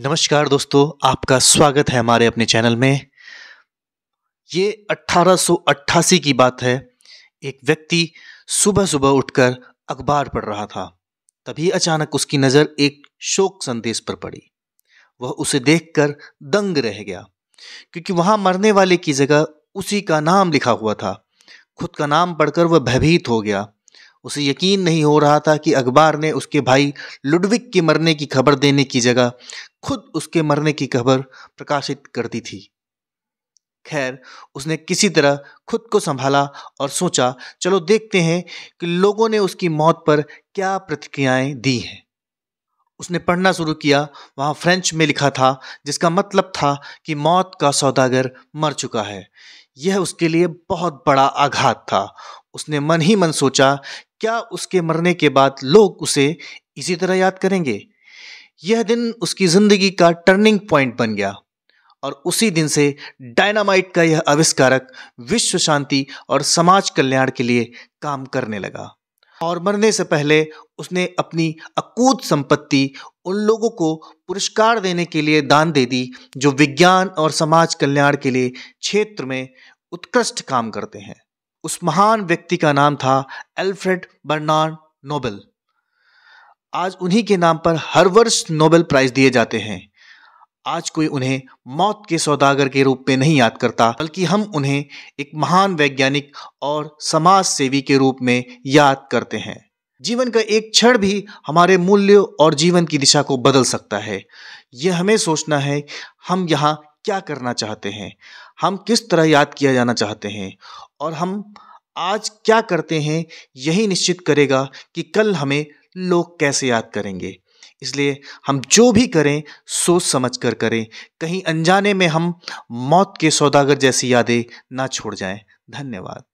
नमस्कार दोस्तों आपका स्वागत है हमारे अपने चैनल में ये 1888 की बात है एक व्यक्ति सुबह सुबह उठकर अखबार पढ़ रहा था तभी अचानक उसकी नज़र एक शोक संदेश पर पड़ी वह उसे देखकर दंग रह गया क्योंकि वहाँ मरने वाले की जगह उसी का नाम लिखा हुआ था खुद का नाम पढ़कर वह भयभीत हो गया उसे यकीन नहीं हो रहा था कि अखबार ने उसके भाई लुडविक के मरने की खबर देने की जगह खुद उसके मरने की खबर प्रकाशित कर दी थी खैर उसने किसी तरह खुद को संभाला और सोचा चलो देखते हैं कि लोगों ने उसकी मौत पर क्या प्रतिक्रियाएं दी हैं उसने पढ़ना शुरू किया वहाँ फ्रेंच में लिखा था जिसका मतलब था कि मौत का सौदागर मर चुका है यह उसके लिए बहुत बड़ा आघात था उसने मन ही मन सोचा क्या उसके मरने के बाद लोग उसे इसी तरह याद करेंगे यह दिन उसकी ज़िंदगी का टर्निंग पॉइंट बन गया और उसी दिन से डायनामाइट का यह आविष्कारक विश्व शांति और समाज कल्याण के लिए काम करने लगा और मरने से पहले उसने अपनी अकूत संपत्ति उन लोगों को पुरस्कार देने के लिए दान दे दी जो विज्ञान और समाज कल्याण के लिए क्षेत्र में उत्कृष्ट काम करते हैं उस महान व्यक्ति का नाम था एल्फ्रेड बर्नार्ड नोबेल आज उन्हीं के नाम पर हर वर्ष नोबेल प्राइज दिए जाते हैं आज कोई उन्हें मौत के सौदागर के रूप में नहीं याद करता बल्कि हम उन्हें एक महान वैज्ञानिक और समाज सेवी के रूप में याद करते हैं जीवन का एक क्षण भी हमारे मूल्य और जीवन की दिशा को बदल सकता है यह हमें सोचना है हम यहाँ क्या करना चाहते हैं हम किस तरह याद किया जाना चाहते हैं और हम आज क्या करते हैं यही निश्चित करेगा कि कल हमें लोग कैसे याद करेंगे इसलिए हम जो भी करें सोच समझ कर करें कहीं अनजाने में हम मौत के सौदागर जैसी यादें ना छोड़ जाएं धन्यवाद